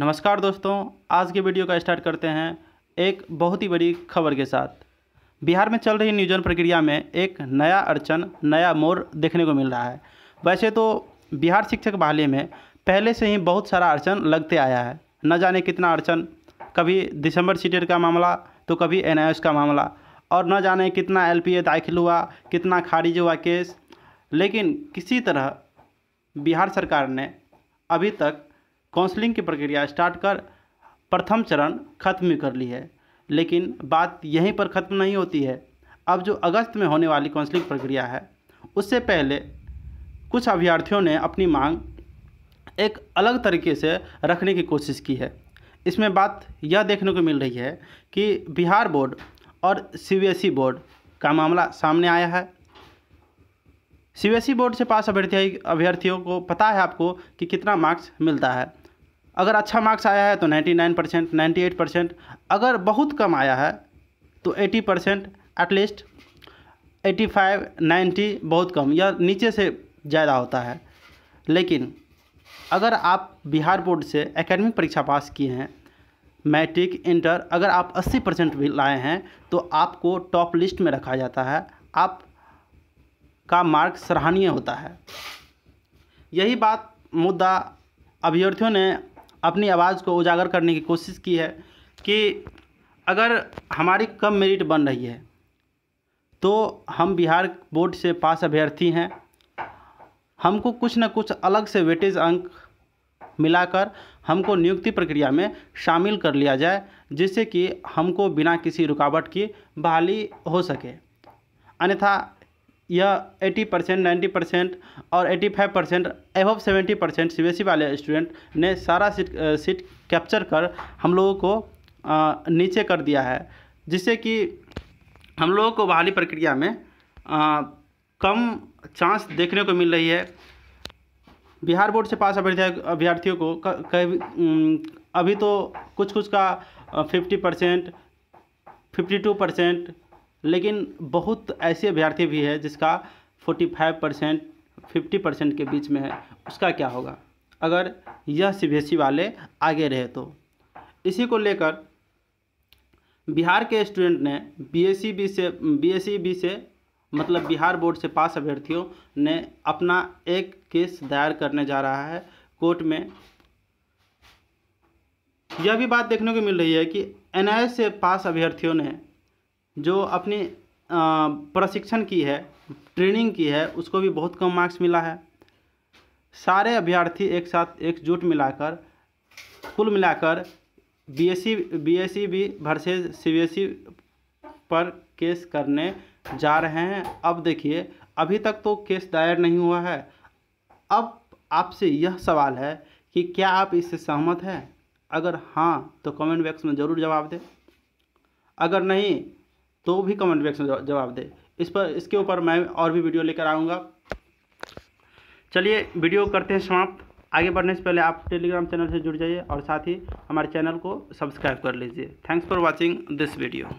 नमस्कार दोस्तों आज के वीडियो का स्टार्ट करते हैं एक बहुत ही बड़ी खबर के साथ बिहार में चल रही नियोजन प्रक्रिया में एक नया अड़चन नया मोड़ देखने को मिल रहा है वैसे तो बिहार शिक्षक बहाली में पहले से ही बहुत सारा अड़चन लगते आया है न जाने कितना अड़चन कभी दिसंबर सीटेट का मामला तो कभी एन का मामला और न जाने कितना एल दाखिल हुआ कितना खारिज हुआ केस लेकिन किसी तरह बिहार सरकार ने अभी तक काउंसलिंग की प्रक्रिया स्टार्ट कर प्रथम चरण खत्म कर ली है लेकिन बात यहीं पर ख़त्म नहीं होती है अब जो अगस्त में होने वाली काउंसलिंग प्रक्रिया है उससे पहले कुछ अभ्यर्थियों ने अपनी मांग एक अलग तरीके से रखने की कोशिश की है इसमें बात यह देखने को मिल रही है कि बिहार बोर्ड और सी बोर्ड का मामला सामने आया है सी बोर्ड से पास अभ्यर्थी अभ्यर्थियों को पता है आपको कि कितना मार्क्स मिलता है अगर अच्छा मार्क्स आया है तो 99 परसेंट नाइन्टी परसेंट अगर बहुत कम आया है तो 80 परसेंट एटलीस्ट 85 90 बहुत कम या नीचे से ज़्यादा होता है लेकिन अगर आप बिहार बोर्ड से एकेडमिक परीक्षा पास किए हैं मैट्रिक इंटर अगर आप 80 परसेंट भी लाए हैं तो आपको टॉप लिस्ट में रखा जाता है आप का मार्क सराहनीय होता है यही बात मुद्दा अभ्यर्थियों ने अपनी आवाज़ को उजागर करने की कोशिश की है कि अगर हमारी कम मेरिट बन रही है तो हम बिहार बोर्ड से पास अभ्यर्थी हैं हमको कुछ ना कुछ अलग से वेटेज अंक मिलाकर हमको नियुक्ति प्रक्रिया में शामिल कर लिया जाए जिससे कि हमको बिना किसी रुकावट की बहाली हो सके अन्यथा यह 80 परसेंट नाइन्टी परसेंट और 85 परसेंट एवब सेवेंटी परसेंट सी वाले स्टूडेंट ने सारा सीट सीट कैप्चर कर हम लोगों को आ, नीचे कर दिया है जिससे कि हम लोगों को बहाली प्रक्रिया में आ, कम चांस देखने को मिल रही है बिहार बोर्ड से पास अभ्यर्थियों को कभी अभी तो कुछ कुछ का fifty percent fifty two percent लेकिन बहुत ऐसे अभ्यर्थी भी है जिसका 45 परसेंट फिफ्टी परसेंट के बीच में है उसका क्या होगा अगर यह सी e वाले आगे रहे तो इसी को लेकर बिहार के स्टूडेंट ने बी बी e से बी बी e से मतलब बिहार बोर्ड से पास अभ्यर्थियों ने अपना एक केस दायर करने जा रहा है कोर्ट में यह भी बात देखने को मिल रही है कि एन से पास अभ्यर्थियों ने जो अपनी प्रशिक्षण की है ट्रेनिंग की है उसको भी बहुत कम मार्क्स मिला है सारे अभ्यर्थी एक साथ एकजुट मिलाकर कुल मिलाकर बीएससी बीएससी e, e भी वर्सेज सीबीएसई e पर केस करने जा रहे हैं अब देखिए अभी तक तो केस दायर नहीं हुआ है अब आपसे यह सवाल है कि क्या आप इससे सहमत हैं अगर हाँ तो कमेंट बॉक्स में ज़रूर जवाब दें अगर नहीं तो भी कमेंट बॉक्स में जवाब दे इस पर इसके ऊपर मैं और भी वीडियो लेकर आऊँगा चलिए वीडियो करते हैं समाप्त आगे बढ़ने से पहले आप टेलीग्राम चैनल से जुड़ जाइए और साथ ही हमारे चैनल को सब्सक्राइब कर लीजिए thanks for watching this video